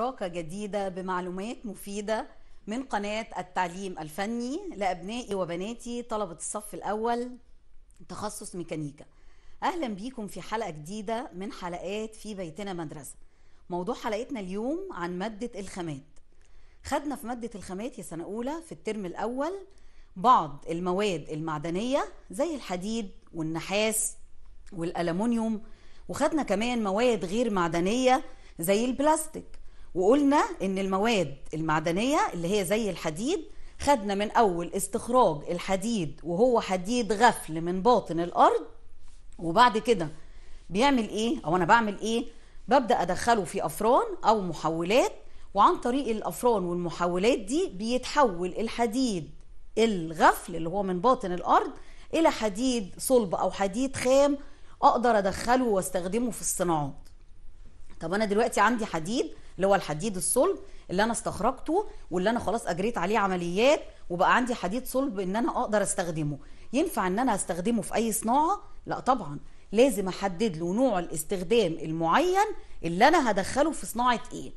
شراكة جديدة بمعلومات مفيدة من قناة التعليم الفني لأبنائي وبناتي طلبة الصف الأول تخصص ميكانيكا أهلا بيكم في حلقة جديدة من حلقات في بيتنا مدرسة موضوع حلقتنا اليوم عن مادة الخامات خدنا في مادة الخامات يا سنة أولى في الترم الأول بعض المواد المعدنية زي الحديد والنحاس والألمونيوم وخدنا كمان مواد غير معدنية زي البلاستيك وقلنا ان المواد المعدنيه اللي هي زي الحديد خدنا من اول استخراج الحديد وهو حديد غفل من باطن الارض وبعد كده بيعمل ايه او انا بعمل ايه ببدا ادخله في افران او محولات وعن طريق الافران والمحولات دي بيتحول الحديد الغفل اللي هو من باطن الارض الى حديد صلب او حديد خام اقدر ادخله واستخدمه في الصناعات طب انا دلوقتي عندي حديد اللي هو الحديد الصلب اللي انا استخرجته واللي انا خلاص اجريت عليه عمليات وبقى عندي حديد صلب ان انا اقدر استخدمه ينفع ان انا استخدمه في اي صناعه لا طبعا لازم احدد له نوع الاستخدام المعين اللي انا هدخله في صناعه ايه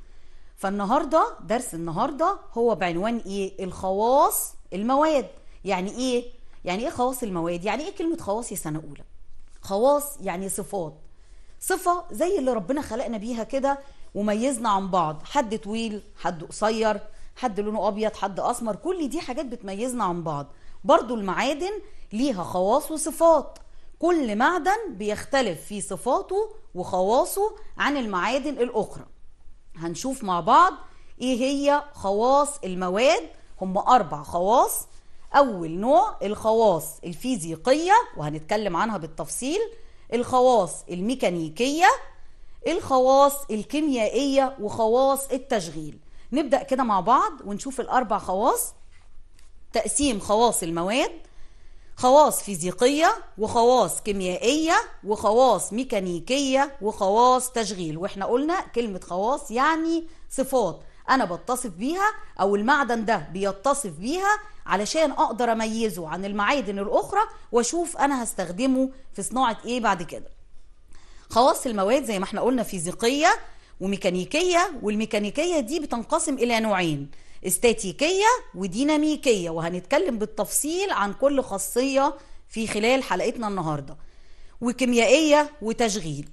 فالنهارده درس النهارده هو بعنوان ايه الخواص المواد يعني ايه يعني ايه خواص المواد يعني ايه كلمه خواص يا سنه اولى خواص يعني صفات صفه زي اللي ربنا خلقنا بيها كده وميزنا عن بعض حد طويل حد قصير حد لونه ابيض حد اسمر كل دي حاجات بتميزنا عن بعض برضو المعادن ليها خواص وصفات كل معدن بيختلف في صفاته وخواصه عن المعادن الاخرى هنشوف مع بعض ايه هي خواص المواد هم اربع خواص اول نوع الخواص الفيزيقيه وهنتكلم عنها بالتفصيل الخواص الميكانيكيه الخواص الكيميائية وخواص التشغيل نبدأ كده مع بعض ونشوف الأربع خواص تقسيم خواص المواد خواص فيزيقية وخواص كيميائية وخواص ميكانيكية وخواص تشغيل واحنا قلنا كلمة خواص يعني صفات أنا بتصف بيها أو المعدن ده بيتصف بيها علشان أقدر أميزه عن المعادن الأخرى وأشوف أنا هستخدمه في صناعة إيه بعد كده خواص المواد زي ما احنا قلنا فيزيقيه وميكانيكيه والميكانيكيه دي بتنقسم الى نوعين استاتيكيه وديناميكيه وهنتكلم بالتفصيل عن كل خاصيه في خلال حلقتنا النهارده وكيميائيه وتشغيل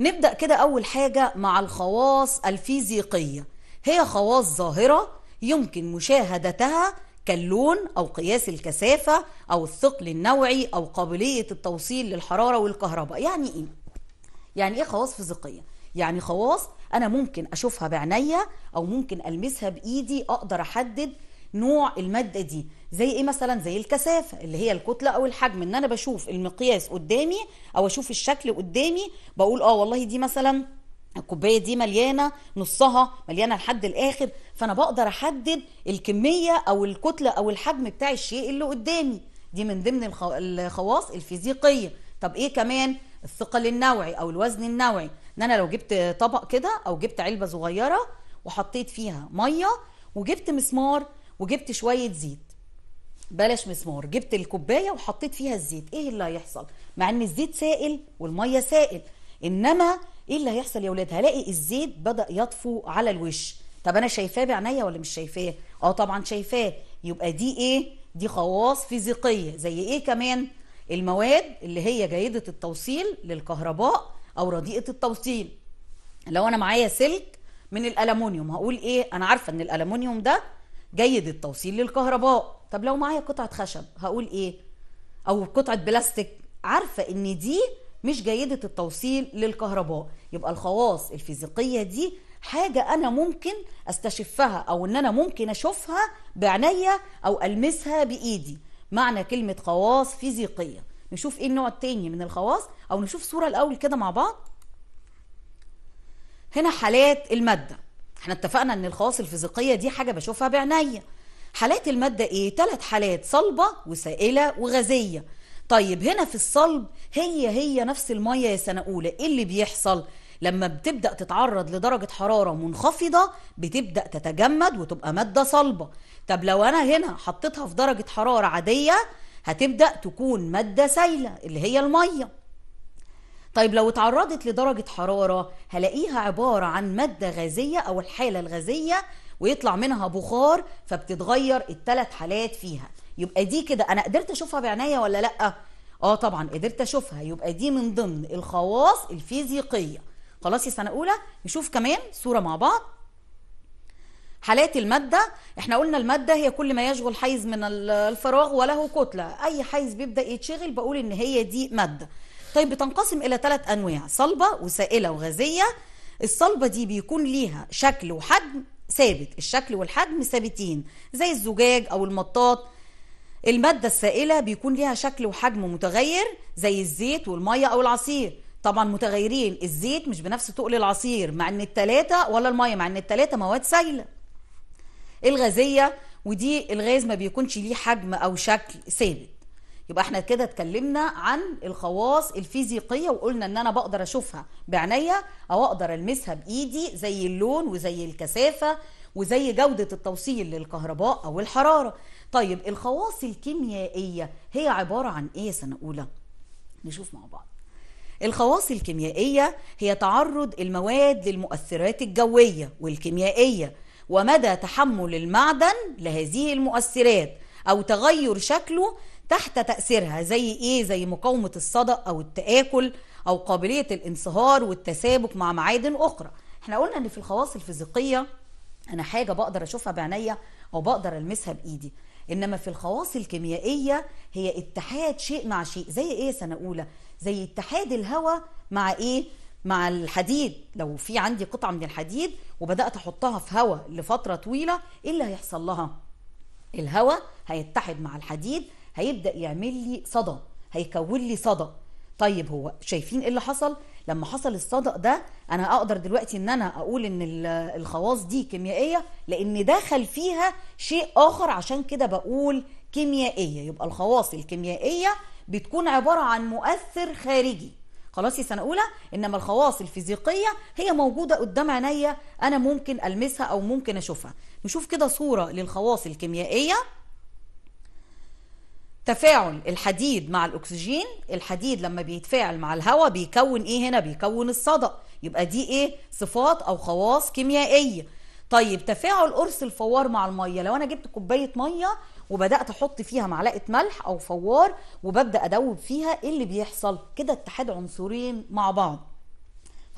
نبدا كده اول حاجه مع الخواص الفيزيقيه هي خواص ظاهره يمكن مشاهدتها كاللون أو قياس الكثافة أو الثقل النوعي أو قابلية التوصيل للحرارة والكهرباء يعني إيه؟ يعني إيه خواص فيزيقية؟ يعني خواص أنا ممكن أشوفها بعينيا أو ممكن ألمسها بإيدي أقدر أحدد نوع المادة دي زي ايه مثلا زي الكثافة اللي هي الكتلة او الحجم ان انا بشوف المقياس قدامي او اشوف الشكل قدامي بقول اه والله دي مثلا الكوبايه دي مليانه نصها مليانه لحد الاخر فانا بقدر احدد الكميه او الكتله او الحجم بتاع الشيء اللي قدامي دي من ضمن الخواص الفيزيقيه طب ايه كمان الثقل النوعي او الوزن النوعي ان انا لو جبت طبق كده او جبت علبه صغيره وحطيت فيها ميه وجبت مسمار وجبت شويه زيت بلاش مسمار جبت الكوبايه وحطيت فيها الزيت ايه اللي هيحصل مع ان الزيت سائل والميه سائل انما ايه اللي هيحصل يا ولاد هلاقي الزيت بدا يطفو على الوش طب انا شايفاه بعينيا ولا مش شايفاه اه طبعا شايفاه يبقى دي ايه دي خواص فيزيقيه زي ايه كمان المواد اللي هي جيده التوصيل للكهرباء او رديئه التوصيل لو انا معايا سلك من الالومنيوم هقول ايه انا عارفه ان الالومنيوم ده جيد التوصيل للكهرباء طب لو معايا قطعه خشب هقول ايه او قطعه بلاستيك عارفه ان دي مش جيدة التوصيل للكهرباء يبقى الخواص الفيزيقية دي حاجة أنا ممكن أستشفها أو إن أنا ممكن أشوفها بعناية أو ألمسها بإيدي معنى كلمة خواص فيزيقية نشوف إيه النوع التاني من الخواص أو نشوف صورة الأول كده مع بعض هنا حالات المادة احنا اتفقنا ان الخواص الفيزيقية دي حاجة بشوفها بعناية حالات المادة ايه؟ ثلاث حالات صلبة وسائلة وغازية طيب هنا في الصلب هي هي نفس المية يا سنة أولى إيه اللي بيحصل؟ لما بتبدأ تتعرض لدرجة حرارة منخفضة بتبدأ تتجمد وتبقى مادة صلبة طب لو أنا هنا حطيتها في درجة حرارة عادية هتبدأ تكون مادة سايلة اللي هي المية طيب لو اتعرضت لدرجة حرارة هلاقيها عبارة عن مادة غازية أو الحالة الغازية ويطلع منها بخار فبتتغير الثلاث حالات فيها يبقى دي كده انا قدرت اشوفها بعناية ولا لا اه طبعا قدرت اشوفها يبقى دي من ضمن الخواص الفيزيقيه خلاص يا سنه اولى نشوف كمان صوره مع بعض حالات المادة احنا قلنا المادة هي كل ما يشغل حيز من الفراغ وله كتلة اي حيز بيبدأ يتشغل بقول ان هي دي مادة طيب بتنقسم الى ثلاث انواع صلبة وسائلة وغازية الصلبة دي بيكون ليها شكل وحجم ثابت الشكل والحجم ثابتين زي الزجاج او المطاط المادة السائلة بيكون ليها شكل وحجم متغير زي الزيت والمية أو العصير طبعا متغيرين الزيت مش بنفس تقل العصير مع ان التلاتة ولا المية مع ان التلاتة مواد سائلة الغازية ودي الغاز ما بيكونش ليه حجم او شكل ثابت يبقى احنا كده اتكلمنا عن الخواص الفيزيقيه وقلنا ان انا بقدر اشوفها بعينيا او اقدر المسها بايدي زي اللون وزي الكثافه وزي جودة التوصيل للكهرباء أو الحرارة طيب الخواص الكيميائية هي عبارة عن إيه سنة أولى نشوف مع بعض الخواص الكيميائية هي تعرض المواد للمؤثرات الجوية والكيميائية ومدى تحمل المعدن لهذه المؤثرات أو تغير شكله تحت تأثيرها زي إيه زي مقاومة الصدأ أو التآكل أو قابلية الانصهار والتسابق مع معادن أخرى احنا قلنا ان في الخواص الفيزيقية انا حاجه بقدر اشوفها بعينيا وبقدر المسها بايدي انما في الخواص الكيميائيه هي اتحاد شيء مع شيء زي ايه سنه اولى زي اتحاد الهواء مع ايه مع الحديد لو في عندي قطعه من الحديد وبدات احطها في هواء لفتره طويله ايه اللي هيحصل لها الهواء هيتحد مع الحديد هيبدا يعمل لي صدى هيكون لي صدى طيب هو شايفين ايه اللي حصل لما حصل الصدأ ده انا اقدر دلوقتي ان انا اقول ان الخواص دي كيميائيه لان دخل فيها شيء اخر عشان كده بقول كيميائيه يبقى الخواص الكيميائيه بتكون عباره عن مؤثر خارجي خلاص يا سنه اولى انما الخواص الفيزيقيه هي موجوده قدام عينيا انا ممكن المسها او ممكن اشوفها نشوف كده صوره للخواص الكيميائيه تفاعل الحديد مع الاكسجين الحديد لما بيتفاعل مع الهواء بيكون ايه هنا بيكون الصدأ يبقى دي ايه صفات او خواص كيميائيه طيب تفاعل قرص الفوار مع الميه لو انا جبت كوبايه ميه وبدات احط فيها معلقه ملح او فوار وببدا ادوب فيها ايه اللي بيحصل كده اتحاد عنصرين مع بعض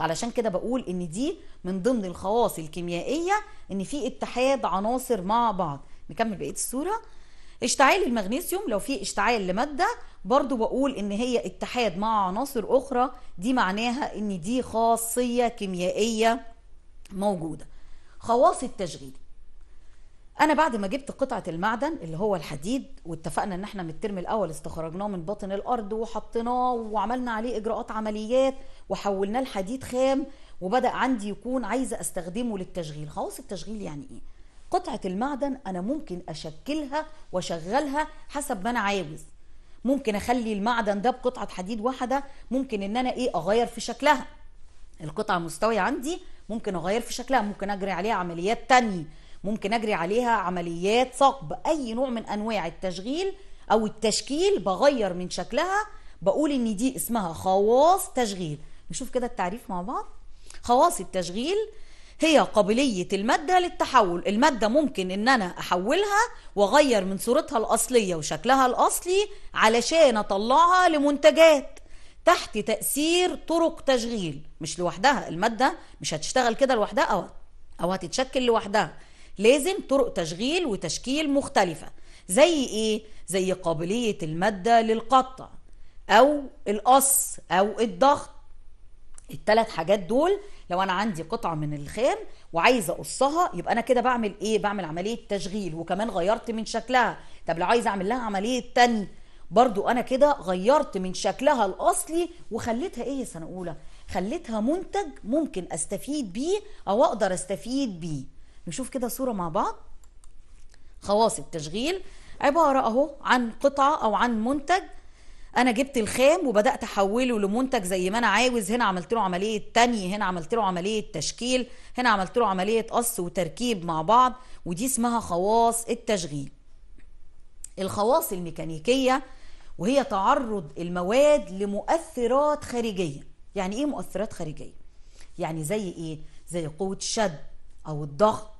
علشان كده بقول ان دي من ضمن الخواص الكيميائيه ان في اتحاد عناصر مع بعض نكمل بقيه الصوره اشتعال المغنيسيوم لو في اشتعال لماده برضو بقول ان هي اتحاد مع عناصر اخرى دي معناها ان دي خاصيه كيميائيه موجوده خواص التشغيل انا بعد ما جبت قطعه المعدن اللي هو الحديد واتفقنا ان احنا من الترم الاول استخرجناه من باطن الارض وحطيناه وعملنا عليه اجراءات عمليات وحولناه لحديد خام وبدا عندي يكون عايزه استخدمه للتشغيل خواص التشغيل يعني ايه قطعة المعدن أنا ممكن أشكلها وأشغلها حسب ما أنا عاوز ممكن أخلي المعدن ده بقطعة حديد واحدة ممكن إن أنا إيه أغير في شكلها القطعة مستوية عندي ممكن أغير في شكلها ممكن أجري عليها عمليات تانية ممكن أجري عليها عمليات صقب أي نوع من أنواع التشغيل أو التشكيل بغير من شكلها بقول إن دي اسمها خواص تشغيل نشوف كده التعريف مع بعض خواص التشغيل هي قابلية المادة للتحول المادة ممكن ان انا احولها واغير من صورتها الاصلية وشكلها الاصلي علشان اطلعها لمنتجات تحت تأثير طرق تشغيل مش لوحدها المادة مش هتشتغل كده لوحدها او او هتتشكل لوحدها لازم طرق تشغيل وتشكيل مختلفة زي ايه؟ زي قابلية المادة للقطع او القص او الضغط الثلاث حاجات دول لو انا عندي قطعه من الخام وعايزه اقصها يبقى انا كده بعمل ايه بعمل عمليه تشغيل وكمان غيرت من شكلها طب لو عايزه اعمل لها عمليه تاني برضو انا كده غيرت من شكلها الاصلي وخليتها ايه سنه اولى خليتها منتج ممكن استفيد بيه او اقدر استفيد بيه نشوف كده صوره مع بعض خواص التشغيل عباره اهو عن قطعه او عن منتج انا جبت الخام وبدات احوله لمنتج زي ما انا عاوز هنا عملت له عمليه تاني هنا عملت له عمليه تشكيل هنا عملت له عمليه قص وتركيب مع بعض ودي اسمها خواص التشغيل الخواص الميكانيكيه وهي تعرض المواد لمؤثرات خارجيه يعني ايه مؤثرات خارجيه يعني زي ايه زي قوه الشد او الضغط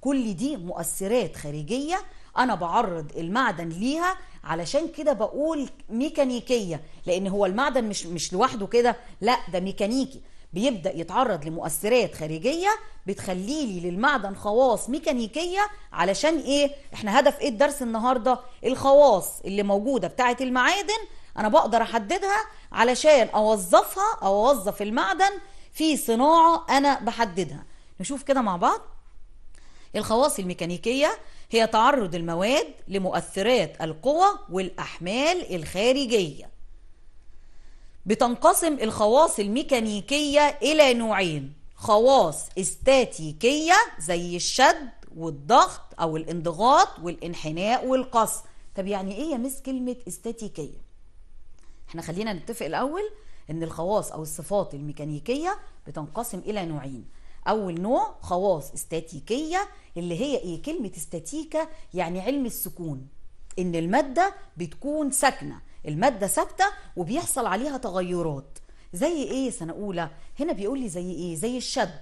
كل دي مؤثرات خارجيه انا بعرض المعدن ليها علشان كده بقول ميكانيكيه لان هو المعدن مش مش لوحده كده لا ده ميكانيكي بيبدا يتعرض لمؤثرات خارجيه بتخلي لي للمعدن خواص ميكانيكيه علشان ايه احنا هدف ايه الدرس النهارده الخواص اللي موجوده بتاعه المعادن انا بقدر احددها علشان اوظفها او اوظف المعدن في صناعه انا بحددها نشوف كده مع بعض الخواص الميكانيكية هي تعرض المواد لمؤثرات القوى والأحمال الخارجية بتنقسم الخواص الميكانيكية إلى نوعين خواص استاتيكية زي الشد والضغط أو الانضغاط والانحناء والقص طب يعني إيه يا مس كلمة استاتيكية؟ احنا خلينا نتفق الأول إن الخواص أو الصفات الميكانيكية بتنقسم إلى نوعين اول نوع خواص استاتيكيه اللي هي ايه كلمه استاتيكا يعني علم السكون ان الماده بتكون ساكنه الماده ثابته وبيحصل عليها تغيرات زي ايه سنه اولى هنا بيقول لي زي ايه زي الشد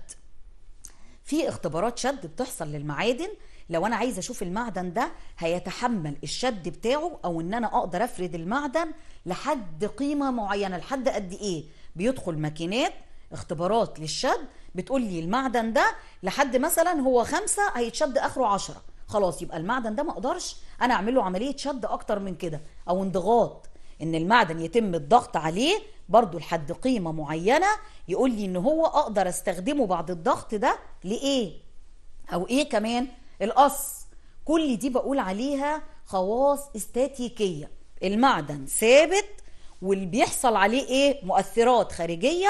في اختبارات شد بتحصل للمعادن لو انا عايزه اشوف المعدن ده هيتحمل الشد بتاعه او ان انا اقدر افرد المعدن لحد قيمه معينه لحد قد ايه بيدخل ماكينات اختبارات للشد بتقول لي المعدن ده لحد مثلا هو خمسة هيتشد اخره عشرة خلاص يبقى المعدن ده ما اقدرش انا اعمل له عمليه شد اكتر من كده او انضغاط ان المعدن يتم الضغط عليه برضو لحد قيمه معينه يقول لي ان هو اقدر استخدمه بعد الضغط ده لايه او ايه كمان القص كل دي بقول عليها خواص استاتيكيه المعدن ثابت واللي بيحصل عليه ايه مؤثرات خارجيه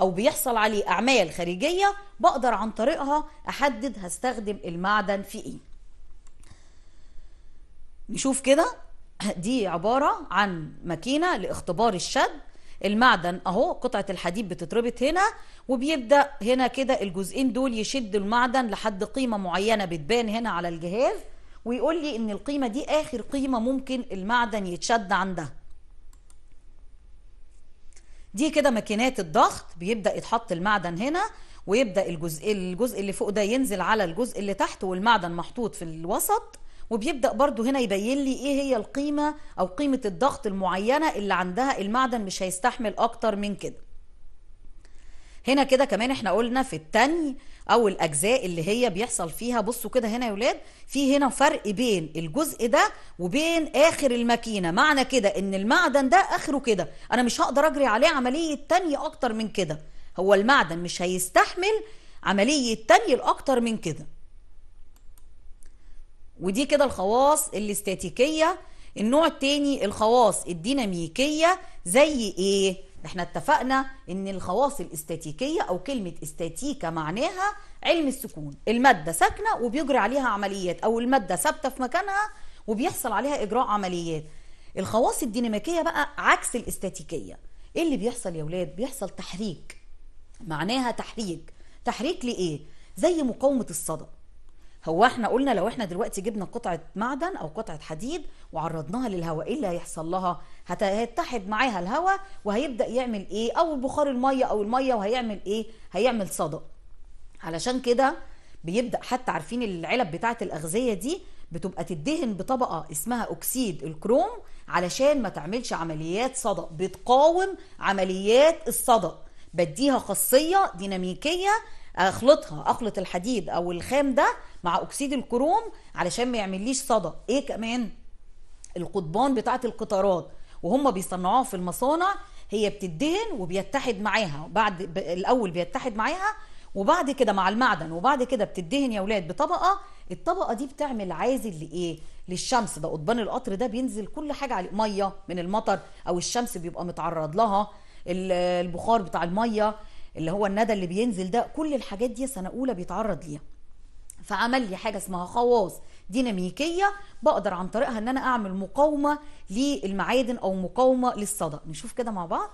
او بيحصل عليه اعمال خارجيه بقدر عن طريقها احدد هستخدم المعدن في ايه نشوف كده دي عباره عن ماكينه لاختبار الشد المعدن اهو قطعه الحديد بتتربط هنا وبيبدا هنا كده الجزئين دول يشدوا المعدن لحد قيمه معينه بتبان هنا على الجهاز ويقول لي ان القيمه دي اخر قيمه ممكن المعدن يتشد عندها دي كده ماكينات الضغط بيبدا يتحط المعدن هنا ويبدا الجزء الجزء اللي فوق ده ينزل على الجزء اللي تحت والمعدن محطوط في الوسط وبيبدا برضو هنا يبين لي ايه هي القيمه او قيمه الضغط المعينه اللي عندها المعدن مش هيستحمل اكتر من كده هنا كده كمان احنا قلنا في التاني او الاجزاء اللي هي بيحصل فيها بصوا كده هنا يا ولاد في هنا فرق بين الجزء ده وبين اخر الماكينه معنى كده ان المعدن ده اخره كده انا مش هقدر اجري عليه عمليه تانية اكتر من كده هو المعدن مش هيستحمل عمليه تانية الاكتر من كده ودي كده الخواص الاستاتيكيه النوع التاني الخواص الديناميكيه زي ايه احنا اتفقنا ان الخواص الاستاتيكيه او كلمه استاتيكا معناها علم السكون الماده ساكنه وبيجري عليها عمليات او الماده ثابته في مكانها وبيحصل عليها اجراء عمليات الخواص الديناميكيه بقى عكس الاستاتيكيه ايه اللي بيحصل يا ولاد بيحصل تحريك معناها تحريك تحريك لايه زي مقاومه الصدى هو احنا قلنا لو احنا دلوقتي جبنا قطعه معدن او قطعه حديد وعرضناها للهواء ايه اللي هيحصل لها هيتحد معاها الهواء وهيبدا يعمل ايه او بخار الميه او الميه وهيعمل ايه هيعمل صدى علشان كده بيبدا حتى عارفين العلب بتاعه الاغذيه دي بتبقى تدهن بطبقه اسمها اكسيد الكروم علشان ما تعملش عمليات صدى بتقاوم عمليات الصدى بديها خاصيه ديناميكيه اخلطها اخلط الحديد او الخام ده مع اكسيد الكروم علشان ما يعمليش صدى ايه كمان القضبان بتاعه القطارات وهم بيصنعوها في المصانع هي بتدهن وبيتحد معاها بعد ب... الاول بيتحد معاها وبعد كده مع المعدن وبعد كده بتدهن يا ولاد بطبقه الطبقه دي بتعمل عازل لايه للشمس ده قضبان القطر ده بينزل كل حاجه عليه ميه من المطر او الشمس بيبقى متعرض لها البخار بتاع الميه اللي هو الندى اللي بينزل ده كل الحاجات دي سنه اولى بيتعرض ليها فعمل لي حاجه اسمها خواص ديناميكيه بقدر عن طريقها ان انا اعمل مقاومه للمعادن او مقاومه للصدا نشوف كده مع بعض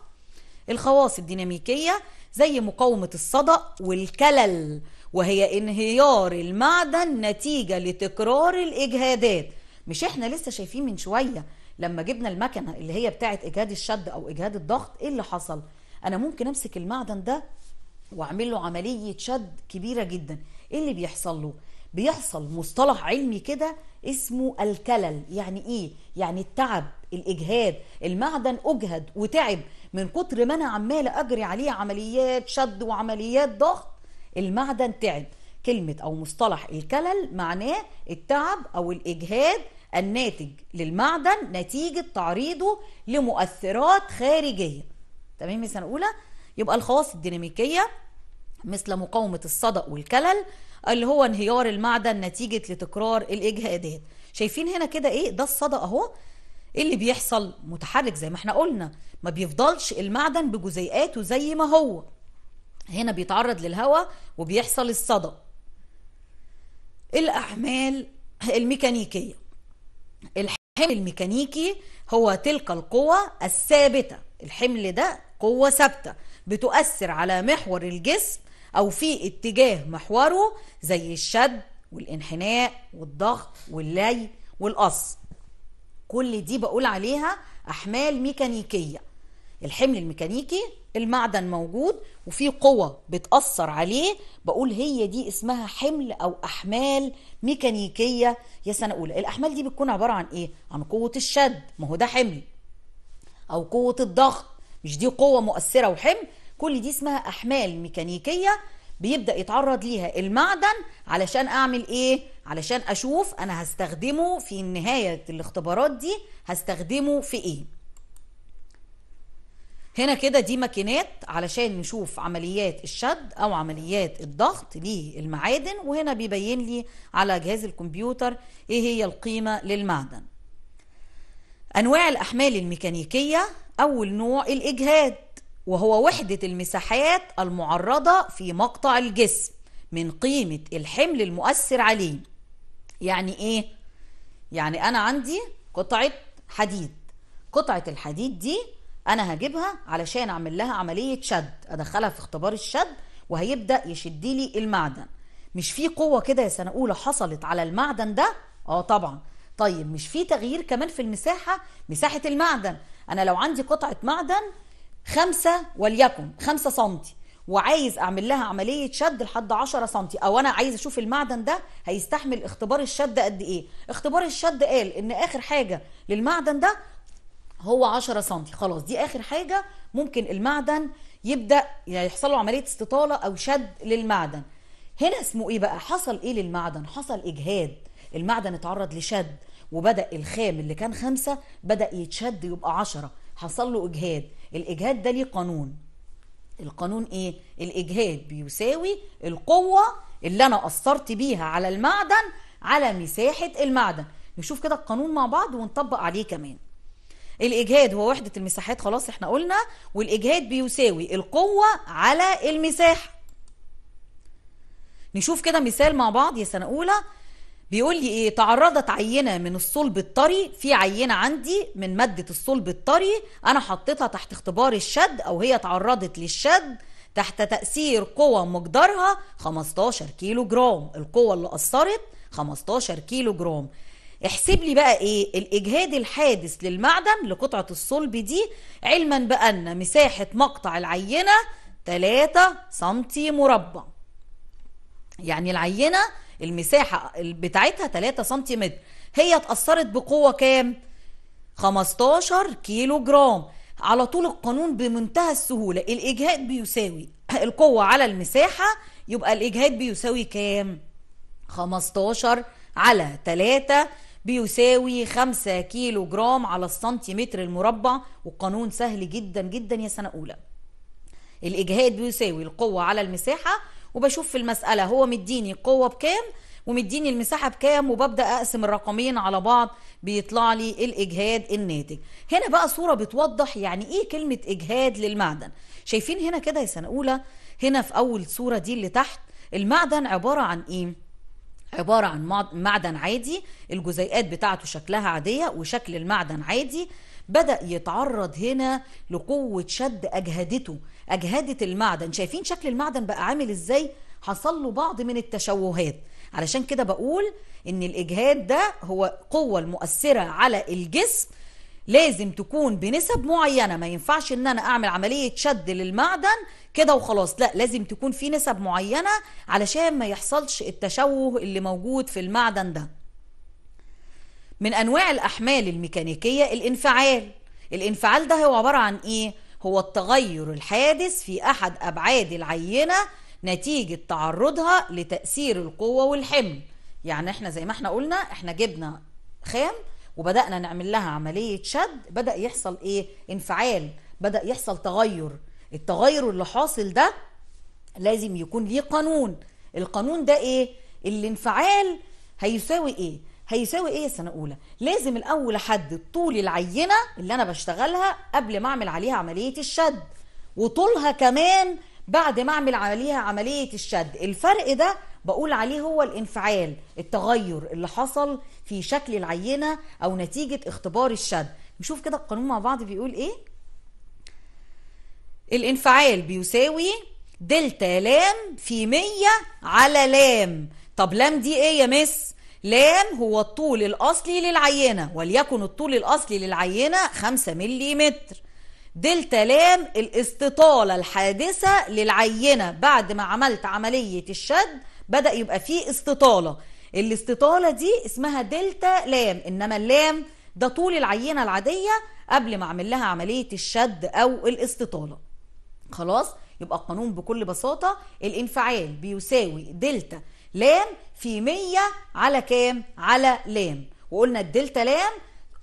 الخواص الديناميكيه زي مقاومه الصدا والكلل وهي انهيار المعدن نتيجه لتكرار الاجهادات مش احنا لسه شايفين من شويه لما جبنا المكنه اللي هي بتاعه اجهاد الشد او اجهاد الضغط ايه اللي حصل انا ممكن امسك المعدن ده واعمل له عمليه شد كبيره جدا ايه اللي بيحصل له بيحصل مصطلح علمي كده اسمه الكلل يعني ايه يعني التعب الاجهاد المعدن اجهد وتعب من كتر ما انا عماله اجري عليه عمليات شد وعمليات ضغط المعدن تعب كلمه او مصطلح الكلل معناه التعب او الاجهاد الناتج للمعدن نتيجه تعريضه لمؤثرات خارجيه تمام من سنه اولى يبقى الخواص الديناميكيه مثل مقاومه الصدأ والكلل اللي هو انهيار المعدن نتيجه لتكرار الاجهادات شايفين هنا كده ايه ده الصدأ اهو إيه اللي بيحصل متحرك زي ما احنا قلنا ما بيفضلش المعدن بجزيئاته زي ما هو هنا بيتعرض للهواء وبيحصل الصدأ الأحمال الميكانيكية الحمل الميكانيكي هو تلك القوة الثابتة الحمل ده قوة ثابتة بتؤثر على محور الجسم أو في اتجاه محوره زي الشد والانحناء والضغط واللي والقص كل دي بقول عليها أحمال ميكانيكية الحمل الميكانيكي المعدن موجود وفي قوة بتأثر عليه بقول هي دي اسمها حمل أو أحمال ميكانيكية يا سنة أولى الأحمال دي بتكون عبارة عن إيه؟ عن قوة الشد ما هو ده حمل أو قوة الضغط مش دي قوه مؤثره وحمل كل دي اسمها احمال ميكانيكيه بيبدا يتعرض ليها المعدن علشان اعمل ايه علشان اشوف انا هستخدمه في نهايه الاختبارات دي هستخدمه في ايه هنا كده دي ماكينات علشان نشوف عمليات الشد او عمليات الضغط للمعادن وهنا بيبين لي على جهاز الكمبيوتر ايه هي القيمه للمعدن أنواع الأحمال الميكانيكية أول نوع الإجهاد وهو وحدة المساحات المعرضة في مقطع الجسم من قيمة الحمل المؤثر عليه يعني إيه؟ يعني أنا عندي قطعة حديد قطعة الحديد دي أنا هجيبها علشان أعمل لها عملية شد أدخلها في اختبار الشد وهيبدأ يشد لي المعدن مش في قوة كده يا سنة أولى حصلت على المعدن ده؟ آه طبعا طيب مش في تغيير كمان في المساحة مساحة المعدن أنا لو عندي قطعة معدن خمسة وليكن خمسة سنتي وعايز اعمل لها عمليه شد لحد 10 سم او انا عايز اشوف المعدن ده هيستحمل اختبار الشد قد ايه اختبار الشد قال ان اخر حاجه للمعدن ده هو 10 سم خلاص دي اخر حاجه ممكن المعدن يبدا يعني يحصل له عمليه استطاله او شد للمعدن هنا اسمه ايه بقى حصل ايه للمعدن حصل اجهاد المعدن اتعرض لشد وبدا الخام اللي كان خمسة بدا يتشد يبقى عشرة حصل له اجهاد الاجهاد ده ليه قانون القانون ايه الاجهاد بيساوي القوه اللي انا اثرت بيها على المعدن على مساحه المعدن نشوف كده القانون مع بعض ونطبق عليه كمان الاجهاد هو وحده المساحات خلاص احنا قلنا والاجهاد بيساوي القوه على المساحه نشوف كده مثال مع بعض يا سنه اولى بيقول لي ايه تعرضت عينه من الصلب الطري في عينه عندي من ماده الصلب الطري انا حطيتها تحت اختبار الشد او هي تعرضت للشد تحت تاثير قوى مقدارها 15 كيلو جرام القوه اللي اثرت 15 كيلو جرام احسب لي بقى ايه الاجهاد الحادث للمعدن لقطعه الصلب دي علما بان مساحه مقطع العينه 3 سم مربع يعني العينه المساحه بتاعتها 3 سنتيمتر هي اتاثرت بقوه كام 15 كيلو جرام على طول القانون بمنتهى السهوله الاجهاد بيساوي القوه على المساحه يبقى الاجهاد بيساوي كام 15 على 3 بيساوي 5 كيلو جرام على السنتيمتر المربع والقانون سهل جدا جدا يا سنه اولى الاجهاد بيساوي القوه على المساحه وبشوف في المسألة هو مديني القوة بكام ومديني المساحة بكام وببدأ أقسم الرقمين على بعض بيطلع لي الإجهاد الناتج هنا بقى صورة بتوضح يعني إيه كلمة إجهاد للمعدن شايفين هنا كده يا سنة أولى هنا في أول صورة دي اللي تحت المعدن عبارة عن إيه عبارة عن معدن عادي الجزيئات بتاعته شكلها عادية وشكل المعدن عادي بدأ يتعرض هنا لقوة شد أجهدته أجهدة المعدن شايفين شكل المعدن بقى عامل إزاي حصل له بعض من التشوهات علشان كده بقول إن الإجهاد ده هو قوة المؤثرة على الجسم لازم تكون بنسب معينة ما ينفعش إن أنا أعمل عملية شد للمعدن كده وخلاص لا لازم تكون في نسب معينه علشان ما يحصلش التشوه اللي موجود في المعدن ده من انواع الاحمال الميكانيكيه الانفعال الانفعال ده هو عباره عن ايه هو التغير الحادث في احد ابعاد العينه نتيجه تعرضها لتاثير القوه والحمل يعني احنا زي ما احنا قلنا احنا جبنا خام وبدانا نعمل لها عمليه شد بدا يحصل ايه انفعال بدا يحصل تغير التغير اللي حاصل ده لازم يكون ليه قانون القانون ده ايه الانفعال هيساوي ايه هيساوي ايه سنه اولى لازم الاول احدد طول العينه اللي انا بشتغلها قبل ما اعمل عليها عمليه الشد وطولها كمان بعد ما اعمل عليها عمليه الشد الفرق ده بقول عليه هو الانفعال التغير اللي حصل في شكل العينه او نتيجه اختبار الشد نشوف كده القانون مع بعض بيقول ايه الانفعال بيساوي دلتا لام في 100 على لام طب لام دي ايه يا مس لام هو الطول الاصلي للعينه وليكن الطول الاصلي للعينه 5 متر دلتا لام الاستطاله الحادثه للعينه بعد ما عملت عمليه الشد بدا يبقى فيه استطاله الاستطاله دي اسمها دلتا لام انما اللام ده طول العينه العاديه قبل ما اعمل لها عمليه الشد او الاستطاله خلاص يبقى القانون بكل بساطة الانفعال بيساوي دلتا لام في 100 على كام على لام وقلنا الدلتا لام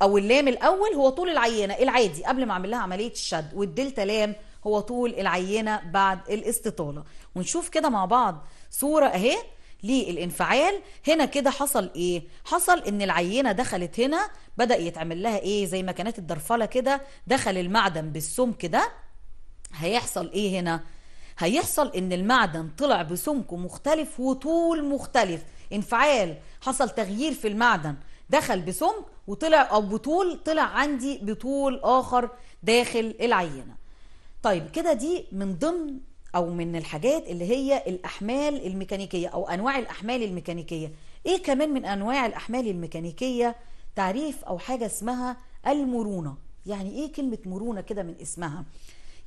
او اللام الاول هو طول العينه العادي قبل ما اعمل لها عمليه الشد والدلتا لام هو طول العينه بعد الاستطاله ونشوف كده مع بعض صوره اهي للانفعال هنا كده حصل ايه حصل ان العينه دخلت هنا بدا يتعمل لها ايه زي ما كانت الدرفله كده دخل المعدن بالسمك ده هيحصل ايه هنا هيحصل ان المعدن طلع بسمك مختلف وطول مختلف انفعال حصل تغيير في المعدن دخل بسمك وطلع او بطول طلع عندي بطول اخر داخل العينه طيب كده دي من ضمن او من الحاجات اللي هي الاحمال الميكانيكيه او انواع الاحمال الميكانيكيه ايه كمان من انواع الاحمال الميكانيكيه تعريف او حاجه اسمها المرونه يعني ايه كلمه مرونه كده من اسمها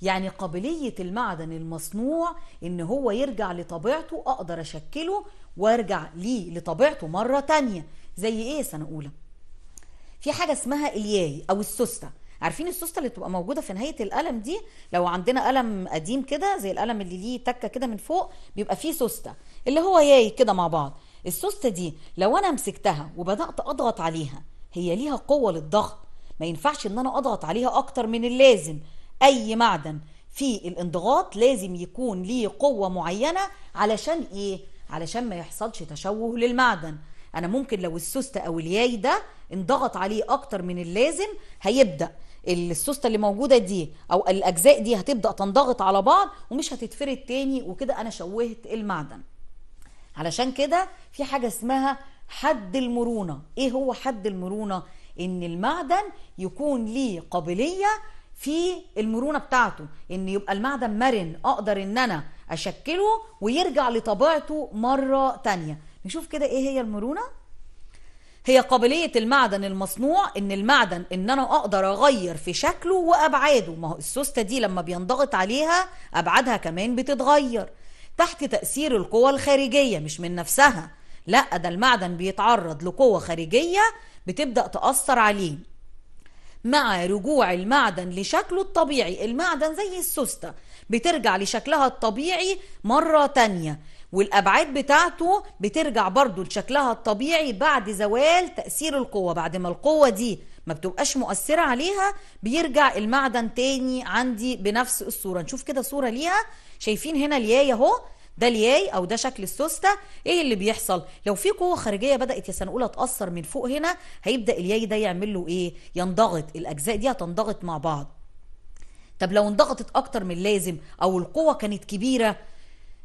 يعني قابلية المعدن المصنوع ان هو يرجع لطبيعته اقدر اشكله وارجع ليه لطبيعته مرة تانية زي ايه سنة اولى في حاجة اسمها الياي او السوستة عارفين السوسته اللي بتبقى موجوده في نهايه القلم دي لو عندنا قلم قديم كده زي القلم اللي ليه تكه كده من فوق بيبقى فيه سوسته اللي هو ياي كده مع بعض السوسته دي لو انا مسكتها وبدات اضغط عليها هي ليها قوه للضغط ما ينفعش ان انا اضغط عليها اكتر من اللازم اي معدن في الانضغاط لازم يكون ليه قوة معينة علشان ايه علشان ما يحصلش تشوه للمعدن انا ممكن لو السوستة او الياي ده انضغط عليه اكتر من اللازم هيبدأ السوستة اللي موجودة دي او الاجزاء دي هتبدأ تنضغط على بعض ومش هتتفرد تاني وكده انا شوهت المعدن علشان كده في حاجة اسمها حد المرونة ايه هو حد المرونة ان المعدن يكون ليه قابلية في المرونه بتاعته ان يبقى المعدن مرن اقدر ان انا اشكله ويرجع لطبيعته مره تانية نشوف كده ايه هي المرونه هي قابلية المعدن المصنوع ان المعدن ان انا اقدر اغير في شكله وابعاده ما هو السوستة دي لما بينضغط عليها ابعادها كمان بتتغير تحت تأثير القوى الخارجية مش من نفسها لا ده المعدن بيتعرض لقوة خارجية بتبدأ تأثر عليه مع رجوع المعدن لشكله الطبيعي المعدن زي السوستة بترجع لشكلها الطبيعي مرة تانية والأبعاد بتاعته بترجع برضو لشكلها الطبيعي بعد زوال تأثير القوة بعد ما القوة دي ما بتبقاش مؤثرة عليها بيرجع المعدن تاني عندي بنفس الصورة نشوف كده صورة ليها شايفين هنا الياي اهو ده الياي او ده شكل السوسته ايه اللي بيحصل لو في قوه خارجيه بدات يا سنه اولى تاثر من فوق هنا هيبدا الياي ده يعمل له ايه ينضغط الاجزاء دي هتنضغط مع بعض طب لو انضغطت اكتر من اللازم او القوه كانت كبيره